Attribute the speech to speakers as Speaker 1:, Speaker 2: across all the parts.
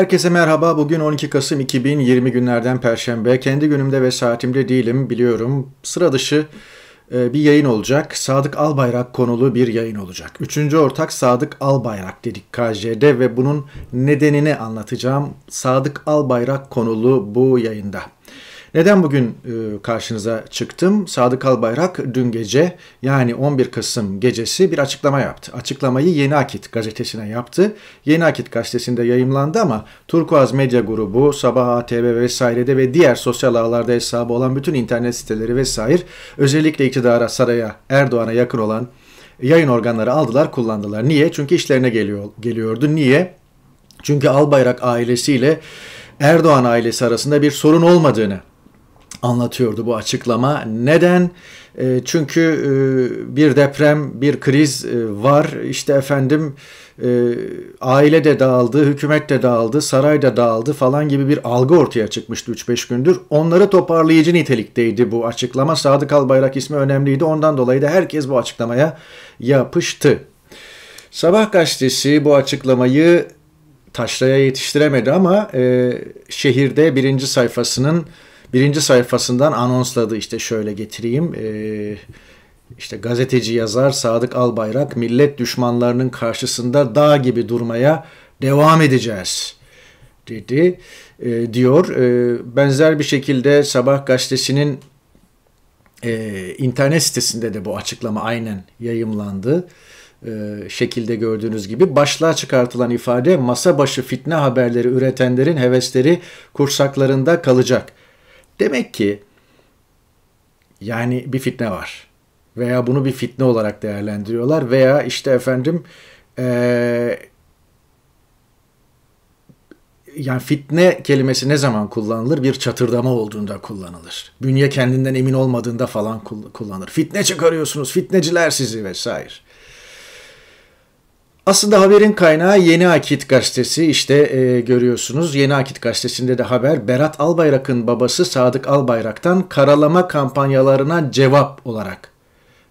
Speaker 1: Herkese merhaba. Bugün 12 Kasım 2020 günlerden Perşembe. Kendi günümde ve saatimde değilim biliyorum. Sıra dışı e, bir yayın olacak. Sadık Albayrak konulu bir yayın olacak. Üçüncü ortak Sadık Albayrak dedik KJ'de ve bunun nedenini anlatacağım. Sadık Albayrak konulu bu yayında. Neden bugün e, karşınıza çıktım? Sadık Albayrak dün gece yani 11 Kasım gecesi bir açıklama yaptı. Açıklamayı Yeni Akit gazetesine yaptı. Yeni Akit gazetesinde yayımlandı ama Turkuaz Medya Grubu, Sabah ATV vesairede ve diğer sosyal ağlarda hesabı olan bütün internet siteleri vesaire özellikle iktidara, saraya, Erdoğan'a yakın olan yayın organları aldılar, kullandılar. Niye? Çünkü işlerine geliyor, geliyordu. Niye? Çünkü Albayrak ailesiyle Erdoğan ailesi arasında bir sorun olmadığını, anlatıyordu bu açıklama. Neden? E, çünkü e, bir deprem, bir kriz e, var. İşte efendim e, aile de dağıldı, hükümet de dağıldı, saray da dağıldı falan gibi bir algı ortaya çıkmıştı 3-5 gündür. Onları toparlayıcı nitelikteydi bu açıklama. Sadık Albayrak ismi önemliydi. Ondan dolayı da herkes bu açıklamaya yapıştı. Sabah gazetesi bu açıklamayı taşraya yetiştiremedi ama şehirde birinci sayfasının birinci sayfasından anonsladı işte şöyle getireyim. Ee, işte gazeteci yazar Sadık Albayrak millet düşmanlarının karşısında dağ gibi durmaya devam edeceğiz dedi e, diyor. Ee, benzer bir şekilde Sabah gazetesinin e, internet sitesinde de bu açıklama aynen yayımlandı ee, şekilde gördüğünüz gibi başlığa çıkartılan ifade masa başı fitne haberleri üretenlerin hevesleri kursaklarında kalacak. Demek ki yani bir fitne var. Veya bunu bir fitne olarak değerlendiriyorlar. Veya işte efendim ee, yani fitne kelimesi ne zaman kullanılır? Bir çatırdama olduğunda kullanılır. Bünye kendinden emin olmadığında falan kullanır. Fitne çıkarıyorsunuz, fitneciler sizi vesaire. Aslında haberin kaynağı Yeni Akit gazetesi. işte e, görüyorsunuz Yeni Akit gazetesinde de haber Berat Albayrak'ın babası Sadık Albayrak'tan karalama kampanyalarına cevap olarak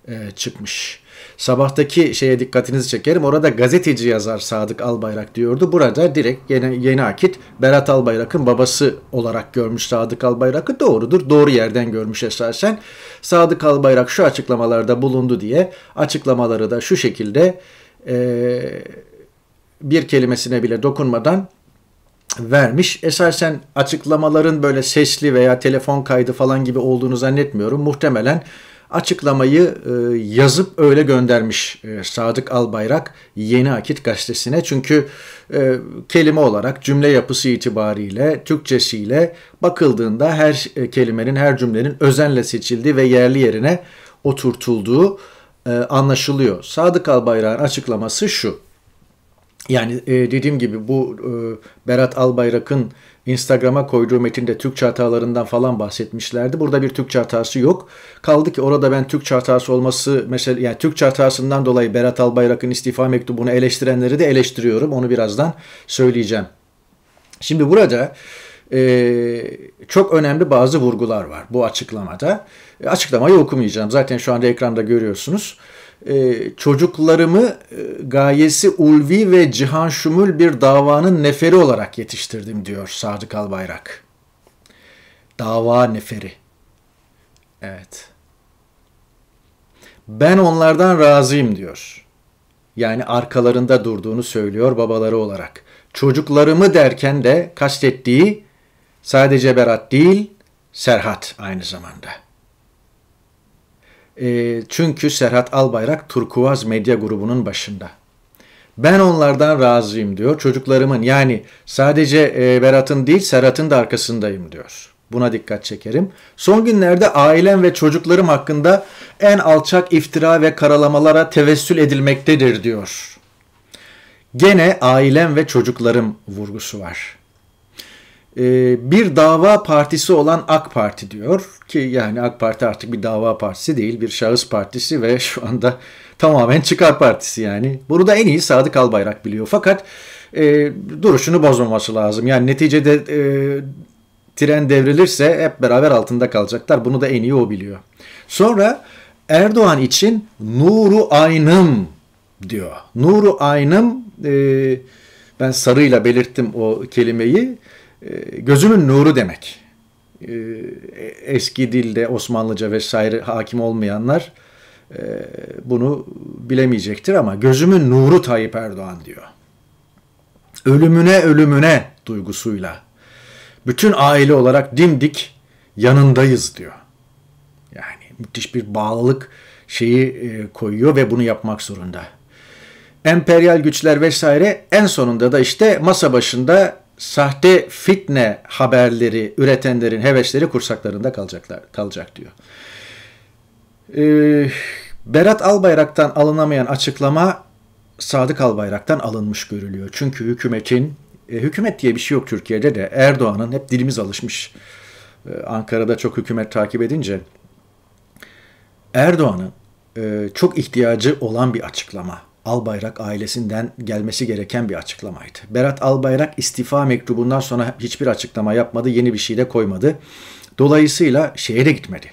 Speaker 1: e, çıkmış. Sabahtaki şeye dikkatinizi çekerim. Orada gazeteci yazar Sadık Albayrak diyordu. Burada direkt Yeni, yeni Akit Berat Albayrak'ın babası olarak görmüş Sadık Albayrak'ı. Doğrudur. Doğru yerden görmüş esasen. Sadık Albayrak şu açıklamalarda bulundu diye açıklamaları da şu şekilde e, bir kelimesine bile dokunmadan vermiş. Esasen açıklamaların böyle sesli veya telefon kaydı falan gibi olduğunu zannetmiyorum. Muhtemelen açıklamayı e, yazıp öyle göndermiş e, Sadık Albayrak Yeni Akit gazetesine. Çünkü e, kelime olarak cümle yapısı itibariyle Türkçesiyle bakıldığında her e, kelimenin her cümlenin özenle seçildiği ve yerli yerine oturtulduğu e, anlaşılıyor. Sadık Albayrak'ın açıklaması şu. Yani e, dediğim gibi bu e, Berat Albayrak'ın Instagram'a koyduğu metinde Türkçe hatalarından falan bahsetmişlerdi. Burada bir Türkçe hatası yok. Kaldı ki orada ben Türkçe hatası olması mesela yani Türkçe hatasından dolayı Berat Albayrak'ın istifa mektubunu eleştirenleri de eleştiriyorum. Onu birazdan söyleyeceğim. Şimdi burada e, çok önemli bazı vurgular var bu açıklamada. E, açıklamayı okumayacağım. Zaten şu anda ekranda görüyorsunuz. E, çocuklarımı e, gayesi ulvi ve cihan şumul bir davanın neferi olarak yetiştirdim diyor Sadık Albayrak. Dava neferi. Evet. Ben onlardan razıyım diyor. Yani arkalarında durduğunu söylüyor babaları olarak. Çocuklarımı derken de kastettiği Sadece berat değil, Serhat aynı zamanda. E, çünkü Serhat Albayrak Turkuaz Medya Grubu'nun başında. Ben onlardan razıyım diyor. Çocuklarımın yani sadece e, Berat'ın değil Serhat'ın da arkasındayım diyor. Buna dikkat çekerim. Son günlerde ailem ve çocuklarım hakkında en alçak iftira ve karalamalara tevessül edilmektedir diyor. Gene ailem ve çocuklarım vurgusu var. Ee, bir dava partisi olan AK Parti diyor ki yani AK Parti artık bir dava partisi değil bir şahıs partisi ve şu anda tamamen çıkar partisi yani. Bunu da en iyi Sadık Albayrak biliyor fakat e, duruşunu bozmaması lazım. Yani neticede e, tren devrilirse hep beraber altında kalacaklar bunu da en iyi o biliyor. Sonra Erdoğan için nuru aynım diyor. Nuru aynım e, ben sarıyla belirttim o kelimeyi ee, gözümün nuru demek. Ee, e, eski dilde Osmanlıca vesaire hakim olmayanlar e, bunu bilemeyecektir ama gözümün nuru Tayyip Erdoğan diyor. Ölümüne ölümüne duygusuyla bütün aile olarak dimdik yanındayız diyor. Yani müthiş bir bağlılık şeyi e, koyuyor ve bunu yapmak zorunda. Emperyal güçler vesaire en sonunda da işte masa başında sahte fitne haberleri üretenlerin hevesleri kursaklarında kalacaklar kalacak diyor. Ee, Berat Albayrak'tan alınamayan açıklama Sadık Albayrak'tan alınmış görülüyor. Çünkü hükümetin, e, hükümet diye bir şey yok Türkiye'de de Erdoğan'ın hep dilimiz alışmış. Ee, Ankara'da çok hükümet takip edince Erdoğan'ın e, çok ihtiyacı olan bir açıklama Albayrak ailesinden gelmesi gereken bir açıklamaydı. Berat Albayrak istifa mektubundan sonra hiçbir açıklama yapmadı, yeni bir şey de koymadı. Dolayısıyla şeye de gitmedi.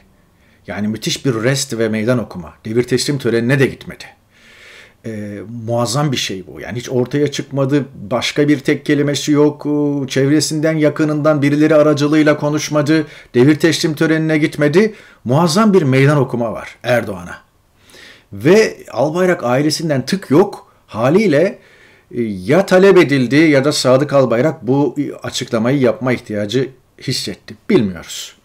Speaker 1: Yani müthiş bir rest ve meydan okuma, devir teslim törenine de gitmedi. E, muazzam bir şey bu. Yani hiç ortaya çıkmadı, başka bir tek kelimesi yok, ee, çevresinden yakınından birileri aracılığıyla konuşmadı, devir teslim törenine gitmedi. Muazzam bir meydan okuma var Erdoğan'a ve Albayrak ailesinden tık yok haliyle e, ya talep edildi ya da Sadık Albayrak bu açıklamayı yapma ihtiyacı hissetti. Bilmiyoruz.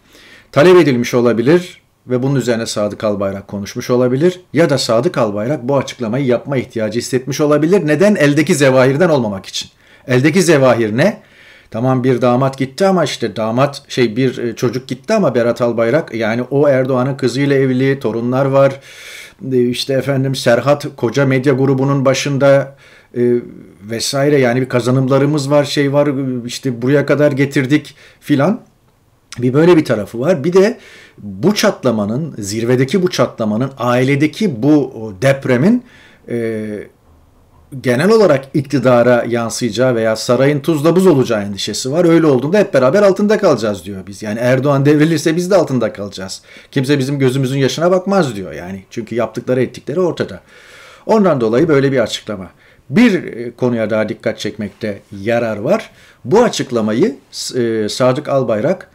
Speaker 1: Talep edilmiş olabilir ve bunun üzerine Sadık Albayrak konuşmuş olabilir ya da Sadık Albayrak bu açıklamayı yapma ihtiyacı hissetmiş olabilir. Neden? Eldeki zevahirden olmamak için. Eldeki zevahir ne? Tamam bir damat gitti ama işte damat şey bir e, çocuk gitti ama Berat Albayrak yani o Erdoğan'ın kızıyla evli, torunlar var. Ee, işte efendim Serhat Koca Medya Grubu'nun başında e, vesaire yani bir kazanımlarımız var şey var işte buraya kadar getirdik filan. Bir böyle bir tarafı var. Bir de bu çatlamanın zirvedeki bu çatlamanın ailedeki bu depremin e, genel olarak iktidara yansıyacağı veya sarayın tuzla buz olacağı endişesi var. Öyle olduğunda hep beraber altında kalacağız diyor biz. Yani Erdoğan devrilirse biz de altında kalacağız. Kimse bizim gözümüzün yaşına bakmaz diyor yani. Çünkü yaptıkları ettikleri ortada. Ondan dolayı böyle bir açıklama. Bir e, konuya daha dikkat çekmekte yarar var. Bu açıklamayı e, Sadık Albayrak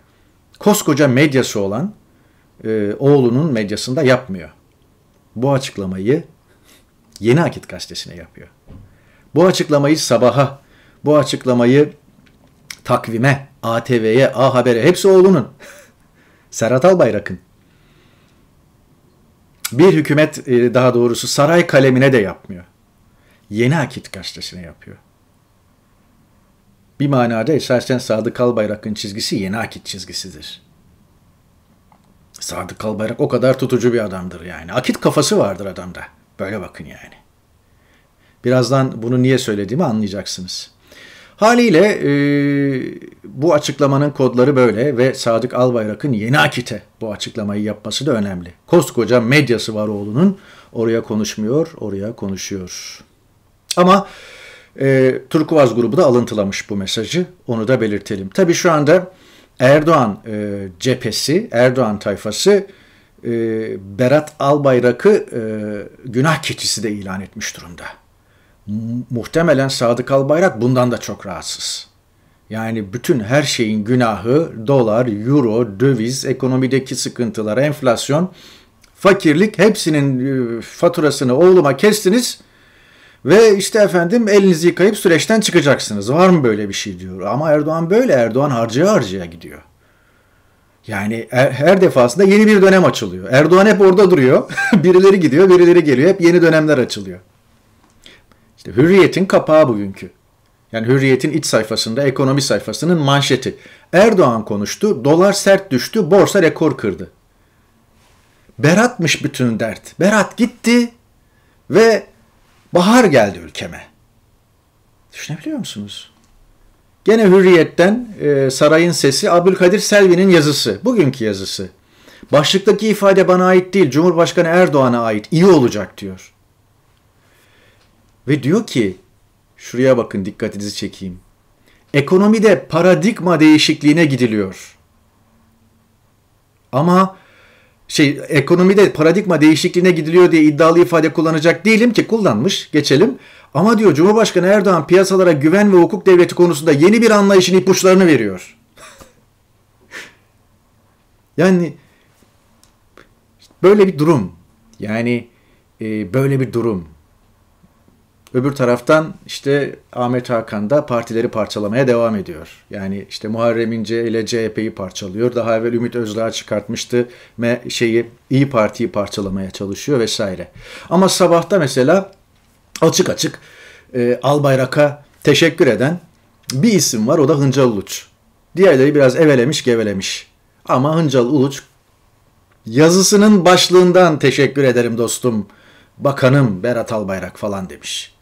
Speaker 1: koskoca medyası olan e, oğlunun medyasında yapmıyor. Bu açıklamayı Yeni Akit gazetesine yapıyor. Bu açıklamayı sabaha, bu açıklamayı takvime, ATV'ye, A Haber'e hepsi oğlunun. Serhat Albayrak'ın. Bir hükümet e, daha doğrusu saray kalemine de yapmıyor. Yeni Akit gazetesine yapıyor. Bir manada esasen Sadık Albayrak'ın çizgisi yeni akit çizgisidir. Sadık Albayrak o kadar tutucu bir adamdır yani. Akit kafası vardır adamda. Böyle bakın yani. Birazdan bunu niye söylediğimi anlayacaksınız. Haliyle e, bu açıklamanın kodları böyle ve Sadık Albayrak'ın yeni akite bu açıklamayı yapması da önemli. Koskoca medyası var oğlunun oraya konuşmuyor, oraya konuşuyor. Ama e, Turkuaz grubu da alıntılamış bu mesajı. Onu da belirtelim. Tabi şu anda Erdoğan e, cephesi, Erdoğan tayfası e, Berat Albayrak'ı e, günah keçisi de ilan etmiş durumda muhtemelen Sadık Albayrak bundan da çok rahatsız. Yani bütün her şeyin günahı dolar, euro, döviz, ekonomideki sıkıntılar, enflasyon, fakirlik hepsinin e, faturasını oğluma kestiniz ve işte efendim elinizi yıkayıp süreçten çıkacaksınız. Var mı böyle bir şey diyor. Ama Erdoğan böyle. Erdoğan harcaya harcaya gidiyor. Yani her, her defasında yeni bir dönem açılıyor. Erdoğan hep orada duruyor. birileri gidiyor, birileri geliyor. Hep yeni dönemler açılıyor. İşte hürriyetin kapağı bugünkü. Yani hürriyetin iç sayfasında, ekonomi sayfasının manşeti. Erdoğan konuştu, dolar sert düştü, borsa rekor kırdı. Beratmış bütün dert. Berat gitti ve bahar geldi ülkeme. Düşünebiliyor musunuz? Gene Hürriyet'ten e, Sarayın Sesi, Abdülkadir Selvi'nin yazısı, bugünkü yazısı. Başlıktaki ifade bana ait değil, Cumhurbaşkanı Erdoğan'a ait, İyi olacak diyor. Ve diyor ki, şuraya bakın dikkatinizi çekeyim. Ekonomide paradigma değişikliğine gidiliyor. Ama şey ekonomide paradigma değişikliğine gidiliyor diye iddialı ifade kullanacak değilim ki kullanmış geçelim. Ama diyor Cumhurbaşkanı Erdoğan piyasalara güven ve hukuk devleti konusunda yeni bir anlayışın ipuçlarını veriyor. yani böyle bir durum. Yani e, böyle bir durum. Öbür taraftan işte Ahmet Hakan da partileri parçalamaya devam ediyor. Yani işte Muharrem İnce ile CHP'yi parçalıyor. Daha evvel Ümit Özdağ çıkartmıştı me şeyi İyi Parti'yi parçalamaya çalışıyor vesaire. Ama sabahta mesela açık açık e, Albayrak'a teşekkür eden bir isim var o da Hıncal Uluç. Diğerleri biraz evelemiş gevelemiş. Ama Hıncal Uluç yazısının başlığından teşekkür ederim dostum. Bakanım Berat Albayrak falan demiş.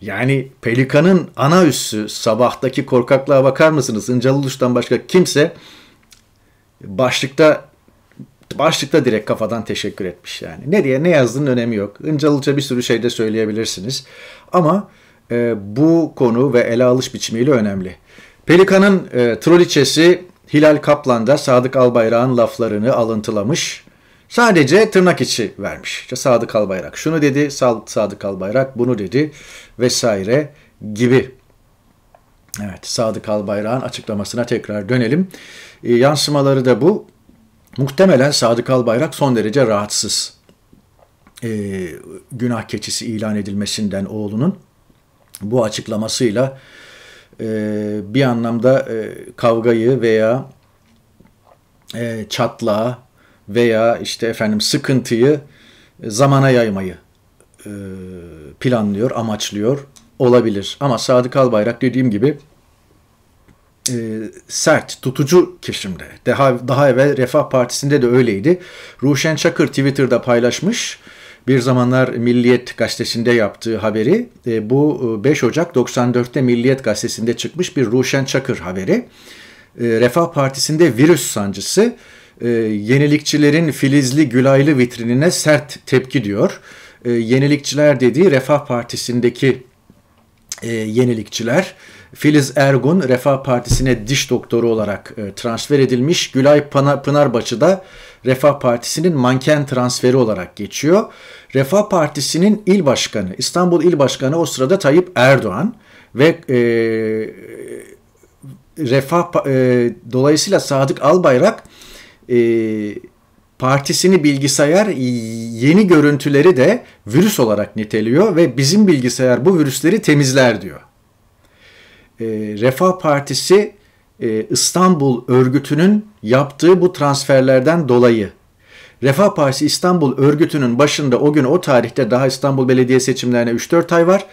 Speaker 1: Yani Pelikan'ın ana üssü sabahtaki korkaklığa bakar mısınız? Incalı Luş'tan başka kimse başlıkta başlıkta direkt kafadan teşekkür etmiş yani. Ne diye ne yazdığının önemi yok. Incalıca bir sürü şey de söyleyebilirsiniz. Ama e, bu konu ve ele alış biçimiyle önemli. Pelikan'ın e, troliçesi Hilal da Sadık Albayrak'ın laflarını alıntılamış. Sadece tırnak içi vermiş. İşte Sadık Albayrak şunu dedi, Sadık Albayrak bunu dedi vesaire gibi. Evet, Sadık Albayrak'ın açıklamasına tekrar dönelim. E, yansımaları da bu. Muhtemelen Sadık Albayrak son derece rahatsız. E, günah keçisi ilan edilmesinden oğlunun bu açıklamasıyla e, bir anlamda e, kavgayı veya e, çatlağı veya işte efendim sıkıntıyı e, zamana yaymayı e, planlıyor, amaçlıyor olabilir. Ama Sadık Albayrak dediğim gibi e, sert, tutucu kesimde. Daha, daha evvel Refah Partisi'nde de öyleydi. Ruşen Çakır Twitter'da paylaşmış. Bir zamanlar Milliyet Gazetesi'nde yaptığı haberi. bu 5 Ocak 94'te Milliyet Gazetesi'nde çıkmış bir Ruşen Çakır haberi. E, Refah Partisi'nde virüs sancısı e, yenilikçilerin filizli gülaylı vitrinine sert tepki diyor. E, yenilikçiler dediği Refah Partisi'ndeki e, yenilikçiler. Filiz Ergun Refah Partisi'ne diş doktoru olarak e, transfer edilmiş. Gülay Pınarbaşı da Refah Partisi'nin manken transferi olarak geçiyor. Refah Partisi'nin il başkanı, İstanbul il başkanı o sırada Tayyip Erdoğan ve e, Refah e, dolayısıyla Sadık Albayrak e, partisini bilgisayar yeni görüntüleri de virüs olarak niteliyor ve bizim bilgisayar bu virüsleri temizler diyor. E, Refah Partisi e, İstanbul örgütünün yaptığı bu transferlerden dolayı Refah Partisi İstanbul örgütünün başında o gün o tarihte daha İstanbul belediye seçimlerine 3-4 ay var.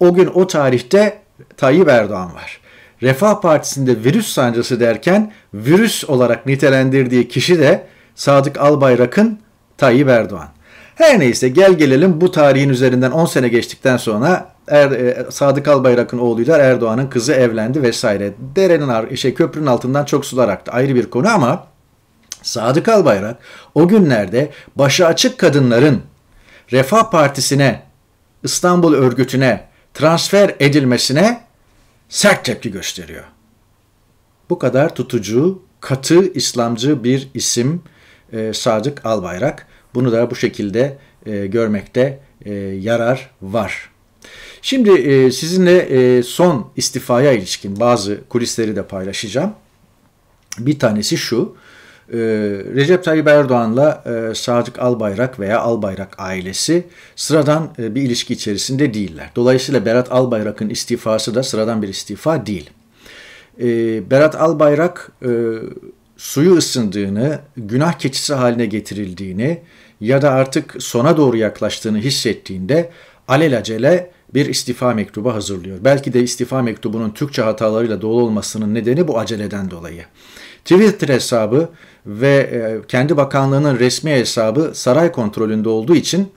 Speaker 1: O gün o tarihte Tayyip Erdoğan var. Refah Partisi'nde virüs sancısı derken virüs olarak nitelendirdiği kişi de Sadık Albayrak'ın Tayyip Erdoğan. Her neyse gel gelelim bu tarihin üzerinden 10 sene geçtikten sonra er, e, Sadık Albayrak'ın oğluyla Erdoğan'ın kızı evlendi vesaire. Derenin şey köprünün altından çok sular aktı. Ayrı bir konu ama Sadık Albayrak o günlerde başı açık kadınların Refah Partisi'ne, İstanbul örgütüne transfer edilmesine sert tepki gösteriyor. Bu kadar tutucu, katı İslamcı bir isim e, Sadık Albayrak. Bunu da bu şekilde e, görmekte e, yarar var. Şimdi e, sizinle e, son istifaya ilişkin bazı kulisleri de paylaşacağım. Bir tanesi şu. Ee, Recep Tayyip Erdoğan'la e, Sadık Albayrak veya Albayrak ailesi sıradan e, bir ilişki içerisinde değiller. Dolayısıyla Berat Albayrak'ın istifası da sıradan bir istifa değil. Ee, Berat Albayrak e, suyu ısındığını, günah keçisi haline getirildiğini ya da artık sona doğru yaklaştığını hissettiğinde alelacele bir istifa mektubu hazırlıyor. Belki de istifa mektubunun Türkçe hatalarıyla dolu olmasının nedeni bu aceleden dolayı. Twitter hesabı ve e, kendi bakanlığının resmi hesabı saray kontrolünde olduğu için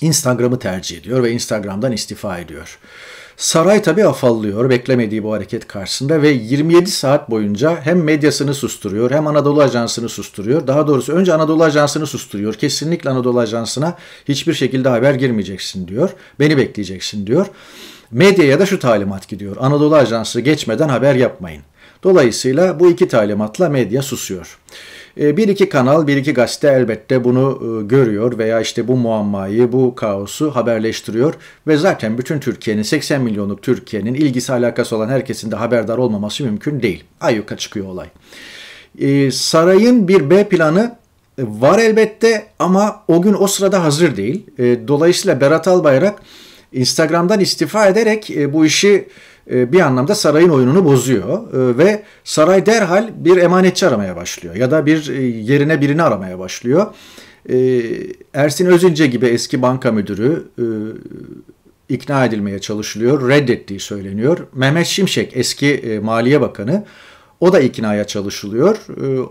Speaker 1: Instagram'ı tercih ediyor ve Instagram'dan istifa ediyor. Saray tabii afallıyor beklemediği bu hareket karşısında ve 27 saat boyunca hem medyasını susturuyor hem Anadolu Ajansı'nı susturuyor. Daha doğrusu önce Anadolu Ajansı'nı susturuyor. Kesinlikle Anadolu Ajansı'na hiçbir şekilde haber girmeyeceksin diyor. Beni bekleyeceksin diyor. Medyaya da şu talimat gidiyor. Anadolu Ajansı geçmeden haber yapmayın. Dolayısıyla bu iki talimatla medya susuyor. Ee, bir iki kanal, bir iki gazete elbette bunu e, görüyor veya işte bu muammayı, bu kaosu haberleştiriyor ve zaten bütün Türkiye'nin 80 milyonluk Türkiye'nin ilgisi alakası olan herkesin de haberdar olmaması mümkün değil. Ayyuka çıkıyor olay. Ee, sarayın bir B planı e, var elbette ama o gün o sırada hazır değil. Ee, dolayısıyla Berat Albayrak Instagram'dan istifa ederek e, bu işi e, bir anlamda sarayın oyununu bozuyor e, ve saray derhal bir emanetçi aramaya başlıyor ya da bir e, yerine birini aramaya başlıyor. Ersin Özünce gibi eski banka müdürü ikna edilmeye çalışılıyor, reddettiği söyleniyor. Mehmet Şimşek eski Maliye Bakanı o da iknaya çalışılıyor.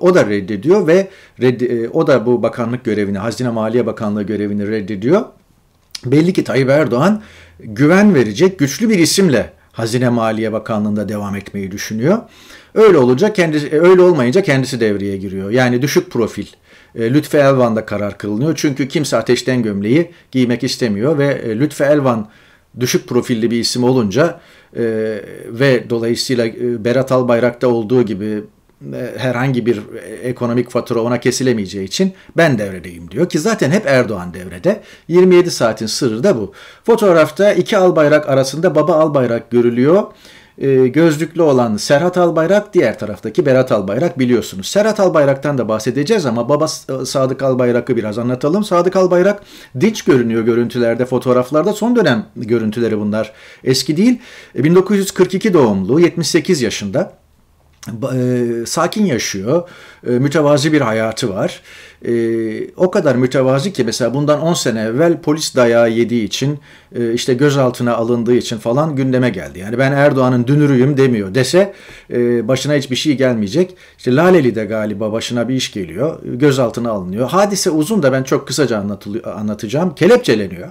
Speaker 1: O da reddediyor ve reddi, o da bu bakanlık görevini, Hazine Maliye Bakanlığı görevini reddediyor. Belli ki Tayyip Erdoğan güven verecek güçlü bir isimle Hazine Maliye Bakanlığı'nda devam etmeyi düşünüyor. Öyle olunca kendisi e, öyle olmayınca kendisi devreye giriyor. Yani düşük profil e, Lütfü Elvan'da karar kılınıyor. Çünkü kimse ateşten gömleği giymek istemiyor ve e, Lütfü Elvan düşük profilli bir isim olunca ve dolayısıyla Berat Albayrak'ta olduğu gibi e, herhangi bir e, ekonomik fatura ona kesilemeyeceği için ben devredeyim diyor ki zaten hep Erdoğan devrede. 27 saatin sırrı da bu. Fotoğrafta iki albayrak arasında baba albayrak görülüyor. E, gözlüklü olan Serhat Albayrak, diğer taraftaki Berat Albayrak biliyorsunuz. Serhat Albayrak'tan da bahsedeceğiz ama baba Sadık Albayrak'ı biraz anlatalım. Sadık Albayrak dinç görünüyor görüntülerde, fotoğraflarda. Son dönem görüntüleri bunlar. Eski değil. 1942 doğumlu, 78 yaşında sakin yaşıyor, mütevazi bir hayatı var e, o kadar mütevazi ki mesela bundan 10 sene evvel polis dayağı yediği için e, işte gözaltına alındığı için falan gündeme geldi. Yani ben Erdoğan'ın dünürüyüm demiyor dese e, başına hiçbir şey gelmeyecek. İşte Laleli de galiba başına bir iş geliyor. Gözaltına alınıyor. Hadise uzun da ben çok kısaca anlatacağım. Kelepçeleniyor.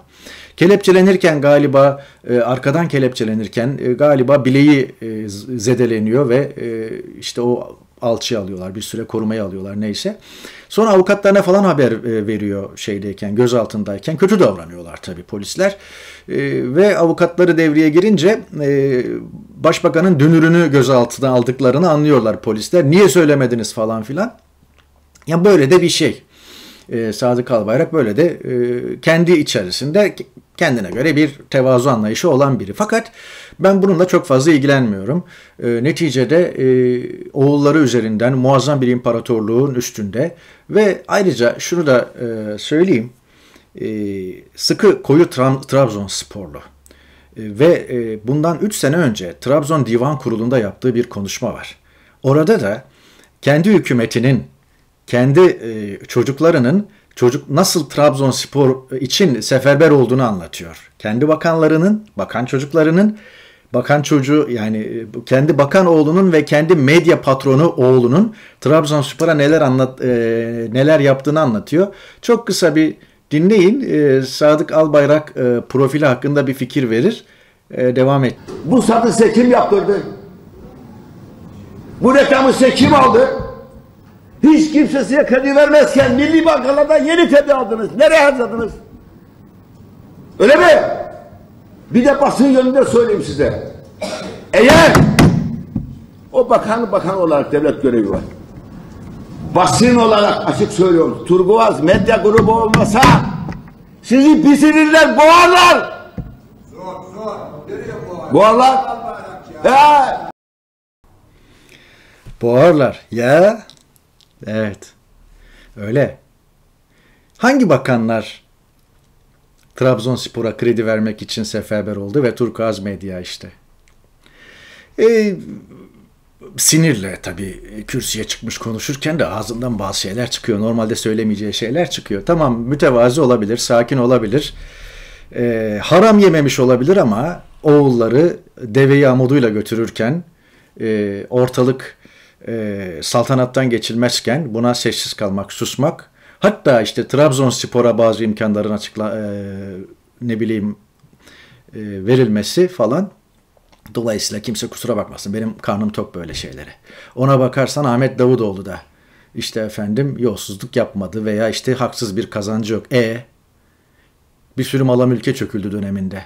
Speaker 1: Kelepçelenirken galiba e, arkadan kelepçelenirken e, galiba bileği e, zedeleniyor ve e, işte o alçıya alıyorlar. Bir süre korumaya alıyorlar neyse. Sonra avukatlarına falan haber e, veriyor şeydeyken, gözaltındayken. Kötü davranıyorlar tabii polisler. E, ve avukatları devreye girince e, başbakanın dönürünü gözaltına aldıklarını anlıyorlar polisler. Niye söylemediniz falan filan. Ya böyle de bir şey. Sadık Albayrak böyle de kendi içerisinde kendine göre bir tevazu anlayışı olan biri. Fakat ben bununla çok fazla ilgilenmiyorum. E, neticede e, oğulları üzerinden muazzam bir imparatorluğun üstünde ve ayrıca şunu da e, söyleyeyim. E, sıkı koyu Tra- Trabzonsporlu e, ve e, bundan 3 sene önce Trabzon Divan Kurulu'nda yaptığı bir konuşma var. Orada da kendi hükümetinin, kendi e, çocuklarının çocuk nasıl Trabzonspor için seferber olduğunu anlatıyor. Kendi bakanlarının, bakan çocuklarının bakan çocuğu yani e, kendi bakan oğlunun ve kendi medya patronu oğlunun Trabzonspor'a neler anlat e, neler yaptığını anlatıyor. Çok kısa bir dinleyin. E, Sadık Albayrak e, profili hakkında bir fikir verir. E, devam et. Bu satı size yaptırdı? Bu reklamı size kim aldı? Hiç kimse size kredi vermezken milli bankalarda yeni kredi aldınız. Nereye harcadınız? Öyle mi? Bir de basın yönünde söyleyeyim size. Eğer o bakan bakan olarak devlet görevi var. Basın olarak açık söylüyorum. Turguvaz medya grubu olmasa sizi pisirirler, boğarlar. Zor, zor. Boğar. Boğarlar. Ya. Boğarlar. Ya. Evet. Öyle. Hangi bakanlar Trabzonspor'a kredi vermek için seferber oldu ve Turkuaz Medya işte. E, sinirle tabii kürsüye çıkmış konuşurken de ağzından bazı şeyler çıkıyor. Normalde söylemeyeceği şeyler çıkıyor. Tamam mütevazi olabilir, sakin olabilir. E, haram yememiş olabilir ama oğulları deveyi amuduyla götürürken e, ortalık e, saltanattan geçilmezken buna sessiz kalmak, susmak Hatta işte Trabzonspor'a bazı imkanların açıkla e, ne bileyim e, verilmesi falan. Dolayısıyla kimse kusura bakmasın. Benim karnım tok böyle şeylere. Ona bakarsan Ahmet Davutoğlu da işte efendim yolsuzluk yapmadı veya işte haksız bir kazancı yok. E bir sürü mala mülke çöküldü döneminde.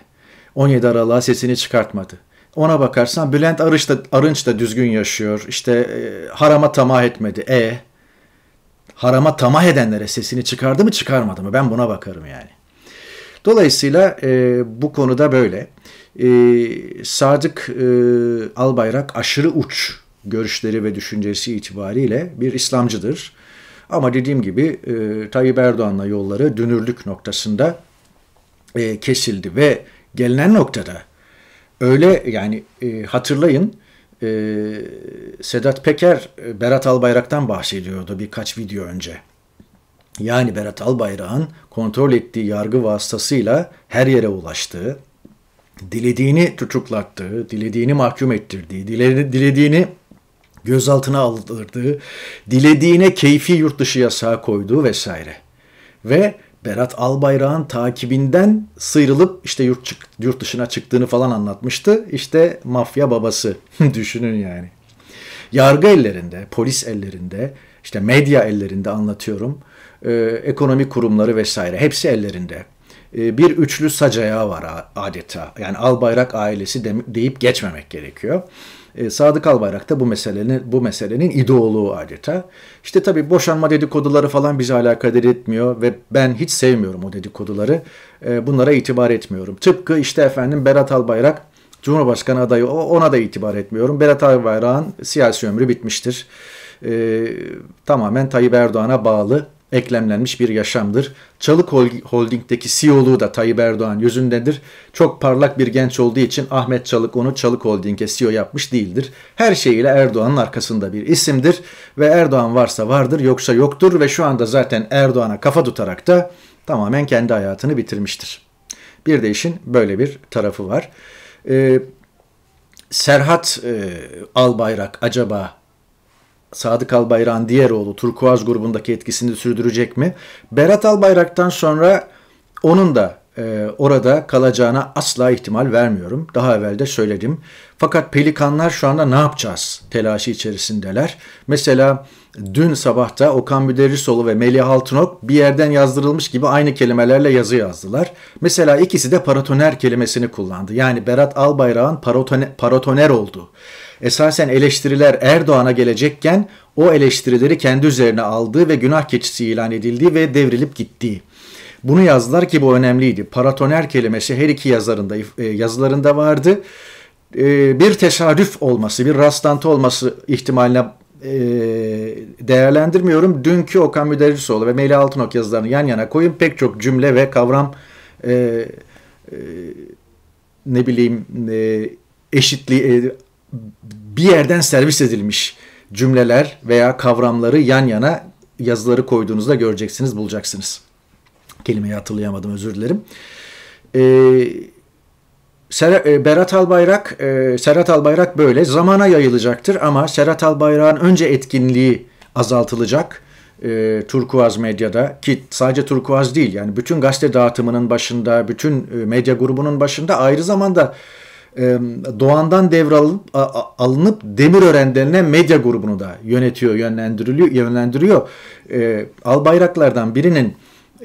Speaker 1: 17 Aralık'a sesini çıkartmadı. Ona bakarsan Bülent Arınç da, Arınç da düzgün yaşıyor. İşte e, harama tamah etmedi. E harama tamah edenlere sesini çıkardı mı çıkarmadı mı ben buna bakarım yani. Dolayısıyla e, bu konuda böyle. E, Sadık e, Albayrak aşırı uç görüşleri ve düşüncesi itibariyle bir İslamcıdır. Ama dediğim gibi e, Tayyip Erdoğan'la yolları dünürlük noktasında e, kesildi ve gelinen noktada öyle yani e, hatırlayın e, Sedat Peker e, Berat Albayrak'tan bahsediyordu birkaç video önce. Yani Berat Albayrak'ın kontrol ettiği yargı vasıtasıyla her yere ulaştığı, dilediğini tutuklattığı, dilediğini mahkum ettirdiği, dilediğini gözaltına aldırdığı, dilediğine keyfi yurt dışı yasağı koyduğu vesaire. Ve Berat Albayrak'ın takibinden sıyrılıp işte yurt, çık, yurt dışına çıktığını falan anlatmıştı. İşte mafya babası düşünün yani. Yargı ellerinde, polis ellerinde, işte medya ellerinde anlatıyorum. Ee, ekonomi kurumları vesaire hepsi ellerinde. Ee, bir üçlü sacaya var adeta. Yani Albayrak ailesi deyip geçmemek gerekiyor. Ee, Sadık Albayrak da bu meselenin, bu meselenin ideoloğu adeta. İşte tabii boşanma dedikoduları falan bizi alakadar etmiyor ve ben hiç sevmiyorum o dedikoduları. Ee, bunlara itibar etmiyorum. Tıpkı işte efendim Berat Albayrak Cumhurbaşkanı adayı ona da itibar etmiyorum. Berat Albayrak'ın siyasi ömrü bitmiştir. Ee, tamamen Tayyip Erdoğan'a bağlı eklemlenmiş bir yaşamdır. Çalık Holding'deki CEO'luğu da Tayyip Erdoğan yüzündedir. Çok parlak bir genç olduğu için Ahmet Çalık onu Çalık Holding'e CEO yapmış değildir. Her şeyiyle Erdoğan'ın arkasında bir isimdir ve Erdoğan varsa vardır yoksa yoktur ve şu anda zaten Erdoğan'a kafa tutarak da tamamen kendi hayatını bitirmiştir. Bir de işin böyle bir tarafı var. Ee, Serhat e, Albayrak acaba Sadık Albayrak'ın diğer oğlu Turkuaz grubundaki etkisini sürdürecek mi? Berat Albayrak'tan sonra onun da e, orada kalacağına asla ihtimal vermiyorum. Daha evvel de söyledim. Fakat pelikanlar şu anda ne yapacağız telaşı içerisindeler. Mesela dün sabahta Okan Müderrisoğlu ve Melih Altınok bir yerden yazdırılmış gibi aynı kelimelerle yazı yazdılar. Mesela ikisi de paratoner kelimesini kullandı. Yani Berat Albayrak'ın paratoner, paratoner oldu esasen eleştiriler Erdoğan'a gelecekken o eleştirileri kendi üzerine aldığı ve günah keçisi ilan edildiği ve devrilip gittiği. Bunu yazdılar ki bu önemliydi. Paratoner kelimesi her iki yazarında e, yazılarında vardı. E, bir tesadüf olması, bir rastlantı olması ihtimaline e, değerlendirmiyorum. Dünkü Okan Müderrisoğlu ve Melih Altınok yazılarını yan yana koyun pek çok cümle ve kavram ne bileyim e, eşitliği, bir yerden servis edilmiş cümleler veya kavramları yan yana yazıları koyduğunuzda göreceksiniz, bulacaksınız. Kelimeyi hatırlayamadım, özür dilerim. Ee, Ser, e, Berat Albayrak, e, Serhat Albayrak böyle zamana yayılacaktır ama Serhat Albayrak'ın önce etkinliği azaltılacak e, Turkuaz medyada ki sadece Turkuaz değil yani bütün gazete dağıtımının başında, bütün e, medya grubunun başında ayrı zamanda e, doğan'dan devralıp alınıp Demirören denilen medya grubunu da yönetiyor, yönlendiriliyor, yönlendiriyor. E, Albayraklardan birinin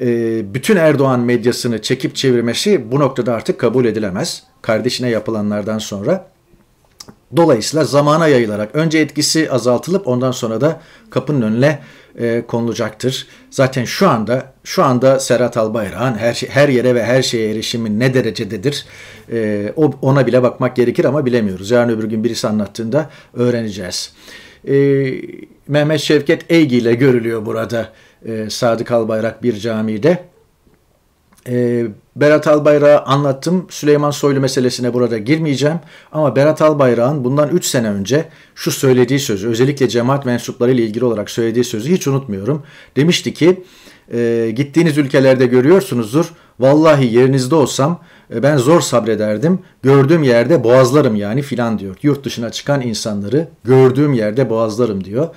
Speaker 1: e, bütün Erdoğan medyasını çekip çevirmesi bu noktada artık kabul edilemez. Kardeşine yapılanlardan sonra. Dolayısıyla zamana yayılarak önce etkisi azaltılıp ondan sonra da kapının önüne e, konulacaktır. Zaten şu anda şu anda Serhat Albayrak'ın her, şey, her yere ve her şeye erişimi ne derecededir e, ona bile bakmak gerekir ama bilemiyoruz. Yarın öbür gün birisi anlattığında öğreneceğiz. E, Mehmet Şevket Eygi ile görülüyor burada e, Sadık Albayrak bir camide. Ee, Berat Albayrak'ı anlattım. Süleyman Soylu meselesine burada girmeyeceğim. Ama Berat Albayrak'ın bundan 3 sene önce şu söylediği sözü, özellikle cemaat mensupları ile ilgili olarak söylediği sözü hiç unutmuyorum. Demişti ki, e, gittiğiniz ülkelerde görüyorsunuzdur. Vallahi yerinizde olsam e, ben zor sabrederdim. Gördüğüm yerde boğazlarım yani filan diyor. Yurt dışına çıkan insanları gördüğüm yerde boğazlarım diyor.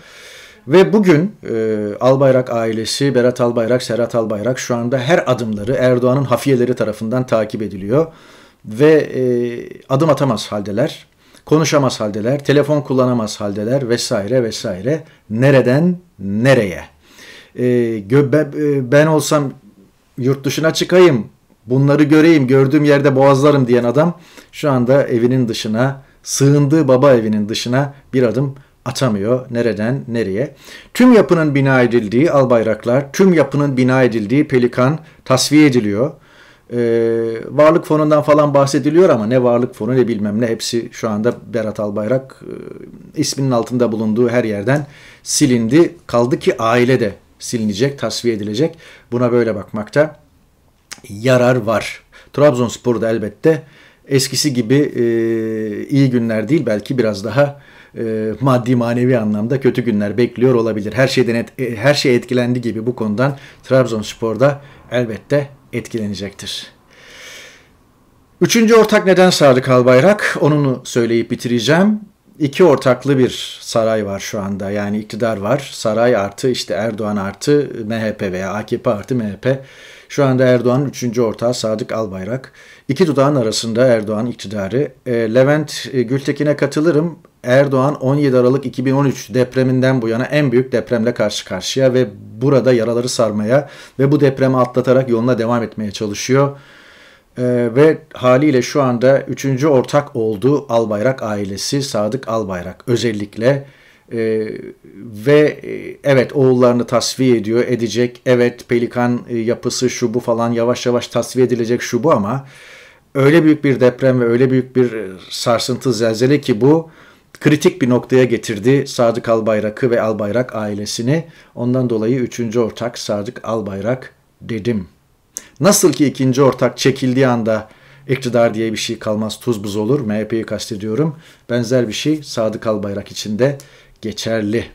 Speaker 1: Ve bugün e, Albayrak ailesi, Berat Albayrak, Serhat Albayrak şu anda her adımları Erdoğan'ın hafiyeleri tarafından takip ediliyor. Ve e, adım atamaz haldeler, konuşamaz haldeler, telefon kullanamaz haldeler vesaire vesaire. Nereden nereye? E, e ben olsam yurt dışına çıkayım, bunları göreyim, gördüğüm yerde boğazlarım diyen adam şu anda evinin dışına, sığındığı baba evinin dışına bir adım atamıyor. Nereden nereye? Tüm yapının bina edildiği albayraklar, tüm yapının bina edildiği pelikan tasfiye ediliyor. Ee, varlık fonundan falan bahsediliyor ama ne varlık fonu ne bilmem ne hepsi şu anda Berat Albayrak e, isminin altında bulunduğu her yerden silindi. Kaldı ki aile de silinecek, tasfiye edilecek. Buna böyle bakmakta yarar var. Trabzonspor'da elbette eskisi gibi e, iyi günler değil belki biraz daha e, maddi manevi anlamda kötü günler bekliyor olabilir. Her şeyden et, e, her şey etkilendi gibi bu konudan Trabzonspor'da elbette etkilenecektir. Üçüncü ortak neden Sadık Albayrak? Onunu söyleyip bitireceğim. İki ortaklı bir saray var şu anda. Yani iktidar var. Saray artı işte Erdoğan artı MHP veya AKP artı MHP. Şu anda Erdoğan'ın üçüncü ortağı Sadık Albayrak. İki dudağın arasında Erdoğan iktidarı. E, Levent e, Gültekin'e katılırım. Erdoğan 17 Aralık 2013 depreminden bu yana en büyük depremle karşı karşıya ve burada yaraları sarmaya ve bu depremi atlatarak yoluna devam etmeye çalışıyor. Ee, ve haliyle şu anda 3. ortak olduğu Albayrak ailesi Sadık Albayrak özellikle ee, ve e, evet oğullarını tasfiye ediyor edecek evet pelikan e, yapısı şu bu falan yavaş yavaş tasfiye edilecek şu bu ama öyle büyük bir deprem ve öyle büyük bir e, sarsıntı zelzele ki bu kritik bir noktaya getirdi Sadık Albayrak'ı ve Albayrak ailesini. Ondan dolayı üçüncü ortak Sadık Albayrak dedim. Nasıl ki ikinci ortak çekildiği anda iktidar diye bir şey kalmaz tuz buz olur MHP'yi kastediyorum. Benzer bir şey Sadık Albayrak için de geçerli.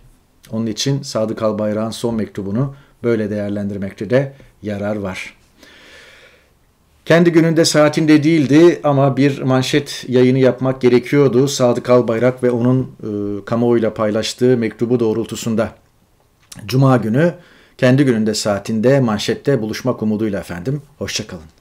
Speaker 1: Onun için Sadık Albayrak'ın son mektubunu böyle değerlendirmekte de yarar var. Kendi gününde saatinde değildi ama bir manşet yayını yapmak gerekiyordu Sadık Albayrak ve onun e, kamuoyuyla paylaştığı mektubu doğrultusunda. Cuma günü kendi gününde saatinde manşette buluşmak umuduyla efendim. Hoşçakalın.